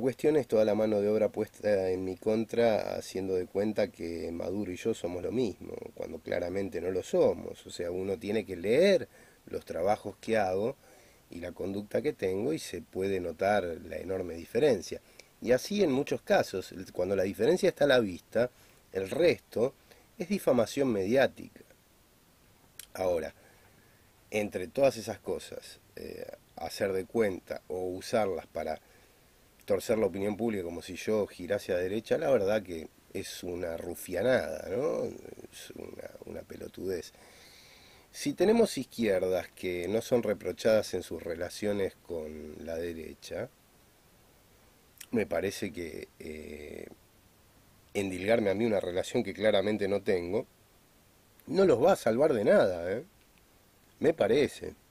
cuestión es toda la mano de obra puesta en mi contra haciendo de cuenta que Maduro y yo somos lo mismo, cuando claramente no lo somos. O sea, uno tiene que leer los trabajos que hago y la conducta que tengo y se puede notar la enorme diferencia. Y así en muchos casos, cuando la diferencia está a la vista, el resto es difamación mediática. Ahora, entre todas esas cosas, eh, hacer de cuenta o usarlas para torcer la opinión pública como si yo girase a derecha, la verdad que es una rufianada, ¿no? Es una, pelotudez. Si tenemos izquierdas que no son reprochadas en sus relaciones con la derecha, me parece que eh, endilgarme a mí una relación que claramente no tengo, no los va a salvar de nada, ¿eh? Me parece.